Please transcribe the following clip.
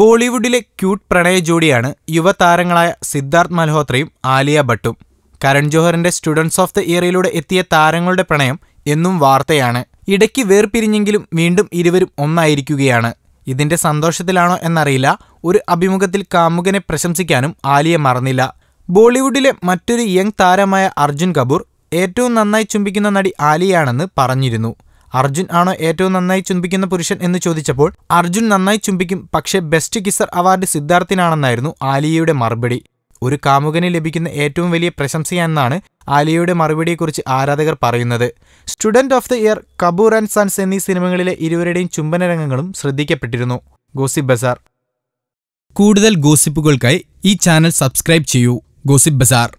ബോളിവുഡിലെ ക്യൂട്ട് പ്രണയ ജോഡിയാണ് യുവതാരങ്ങളായ സിദ്ധാർത്ഥ് മൽഹോത്രയും ആലിയ ഭട്ടും കരൺ ജോഹറിന്റെ സ്റ്റുഡൻസ് ഓഫ് ദ ഇയറിലൂടെ എത്തിയ താരങ്ങളുടെ പ്രണയം എന്നും വാർത്തയാണ് ഇടയ്ക്ക് വേർപിരിഞ്ഞെങ്കിലും വീണ്ടും ഇരുവരും ഒന്നായിരിക്കുകയാണ് ഇതിന്റെ സന്തോഷത്തിലാണോ എന്നറിയില്ല ഒരു അഭിമുഖത്തിൽ കാമുകനെ പ്രശംസിക്കാനും ആലിയ മറന്നില്ല ബോളിവുഡിലെ മറ്റൊരു യങ് താരമായ അർജുൻ കപൂർ ഏറ്റവും നന്നായി ചുംബിക്കുന്ന നടി ആലിയാണെന്ന് പറഞ്ഞിരുന്നു അർജുൻ ആണ് ഏറ്റവും നന്നായി ചുംബിക്കുന്ന പുരുഷൻ എന്ന് ചോദിച്ചപ്പോൾ അർജുൻ നന്നായി ചുംബിക്കും പക്ഷേ ബെസ്റ്റ് കിസർ അവാർഡ് സിദ്ധാർത്ഥിനാണെന്നായിരുന്നു ആലിയയുടെ മറുപടി ഒരു കാമുകന് ലഭിക്കുന്ന ഏറ്റവും വലിയ പ്രശംസയെന്നാണ് ആലിയയുടെ മറുപടിയെക്കുറിച്ച് ആരാധകർ പറയുന്നത് student of the year Kapoor and sons എന്നീ സിനിമകളിലെ ഇരുവരുടെയും ചുംബന രംഗങ്ങളും ശ്രദ്ധിക്കപ്പെട്ടിരുന്നു ഗോസിപ്പ് ബസാർ കൂടുതൽ ഗോസിപ്പുകൾക്കായി ഈ ചാനൽ സബ്സ്ക്രൈബ് ചെയ്യൂ ഗോസിപ്പ് ബസാർ